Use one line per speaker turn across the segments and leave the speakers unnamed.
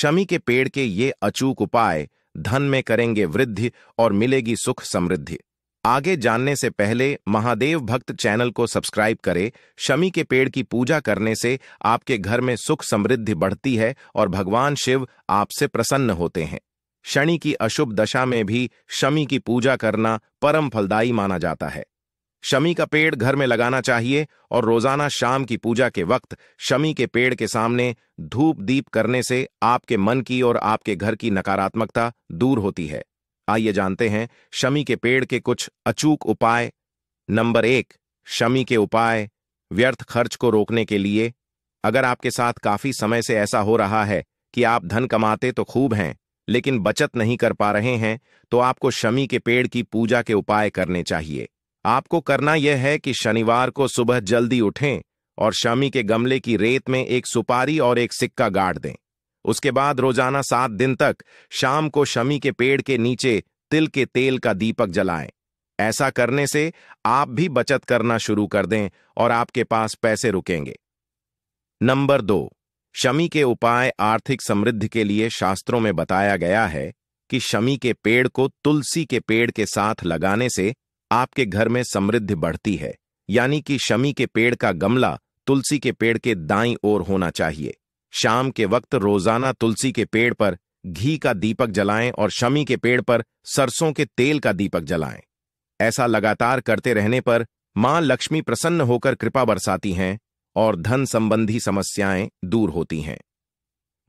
शमी के पेड़ के ये अचूक उपाय धन में करेंगे वृद्धि और मिलेगी सुख समृद्धि आगे जानने से पहले महादेव भक्त चैनल को सब्सक्राइब करें शमी के पेड़ की पूजा करने से आपके घर में सुख समृद्धि बढ़ती है और भगवान शिव आपसे प्रसन्न होते हैं शनि की अशुभ दशा में भी शमी की पूजा करना परम फलदायी माना जाता है शमी का पेड़ घर में लगाना चाहिए और रोजाना शाम की पूजा के वक्त शमी के पेड़ के सामने धूप दीप करने से आपके मन की और आपके घर की नकारात्मकता दूर होती है आइए जानते हैं शमी के पेड़ के कुछ अचूक उपाय नंबर एक शमी के उपाय व्यर्थ खर्च को रोकने के लिए अगर आपके साथ काफी समय से ऐसा हो रहा है कि आप धन कमाते तो खूब हैं लेकिन बचत नहीं कर पा रहे हैं तो आपको शमी के पेड़ की पूजा के उपाय करने चाहिए आपको करना यह है कि शनिवार को सुबह जल्दी उठें और शमी के गमले की रेत में एक सुपारी और एक सिक्का गाड़ दें उसके बाद रोजाना सात दिन तक शाम को शमी के पेड़ के नीचे तिल के तेल का दीपक जलाएं ऐसा करने से आप भी बचत करना शुरू कर दें और आपके पास पैसे रुकेंगे नंबर दो शमी के उपाय आर्थिक समृद्धि के लिए शास्त्रों में बताया गया है कि शमी के पेड़ को तुलसी के पेड़ के साथ लगाने से आपके घर में समृद्धि बढ़ती है यानी कि शमी के पेड़ का गमला तुलसी के पेड़ के दाई ओर होना चाहिए शाम के वक्त रोजाना तुलसी के पेड़ पर घी का दीपक जलाएं और शमी के पेड़ पर सरसों के तेल का दीपक जलाएं ऐसा लगातार करते रहने पर मां लक्ष्मी प्रसन्न होकर कृपा बरसाती हैं और धन संबंधी समस्याएं दूर होती हैं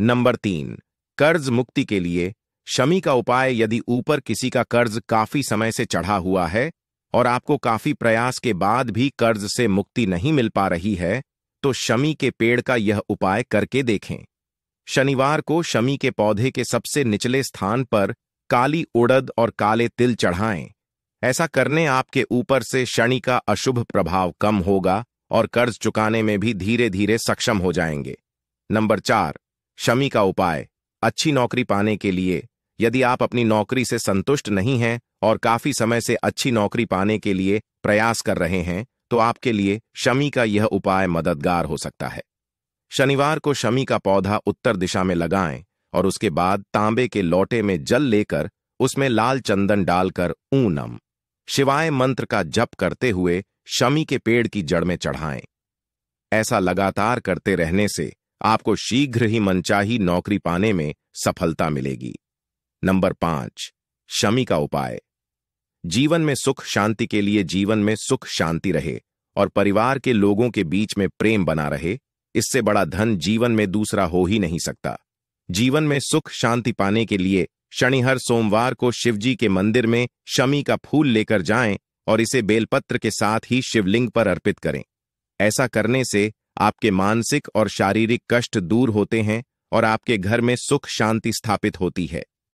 नंबर तीन कर्ज मुक्ति के लिए शमी का उपाय यदि ऊपर किसी का कर्ज काफी समय से चढ़ा हुआ है और आपको काफी प्रयास के बाद भी कर्ज से मुक्ति नहीं मिल पा रही है तो शमी के पेड़ का यह उपाय करके देखें शनिवार को शमी के पौधे के सबसे निचले स्थान पर काली उड़द और काले तिल चढ़ाएं ऐसा करने आपके ऊपर से शनि का अशुभ प्रभाव कम होगा और कर्ज चुकाने में भी धीरे धीरे सक्षम हो जाएंगे नंबर चार शमी का उपाय अच्छी नौकरी पाने के लिए यदि आप अपनी नौकरी से संतुष्ट नहीं हैं और काफी समय से अच्छी नौकरी पाने के लिए प्रयास कर रहे हैं तो आपके लिए शमी का यह उपाय मददगार हो सकता है शनिवार को शमी का पौधा उत्तर दिशा में लगाएं और उसके बाद तांबे के लोटे में जल लेकर उसमें लाल चंदन डालकर ऊनम शिवाय मंत्र का जप करते हुए शमी के पेड़ की जड़ में चढ़ाएं ऐसा लगातार करते रहने से आपको शीघ्र ही मनचाही नौकरी पाने में सफलता मिलेगी नंबर पांच शमी का उपाय जीवन में सुख शांति के लिए जीवन में सुख शांति रहे और परिवार के लोगों के बीच में प्रेम बना रहे इससे बड़ा धन जीवन में दूसरा हो ही नहीं सकता जीवन में सुख शांति पाने के लिए शनिहर सोमवार को शिवजी के मंदिर में शमी का फूल लेकर जाएं और इसे बेलपत्र के साथ ही शिवलिंग पर अर्पित करें ऐसा करने से आपके मानसिक और शारीरिक कष्ट दूर होते हैं और आपके घर में सुख शांति स्थापित होती है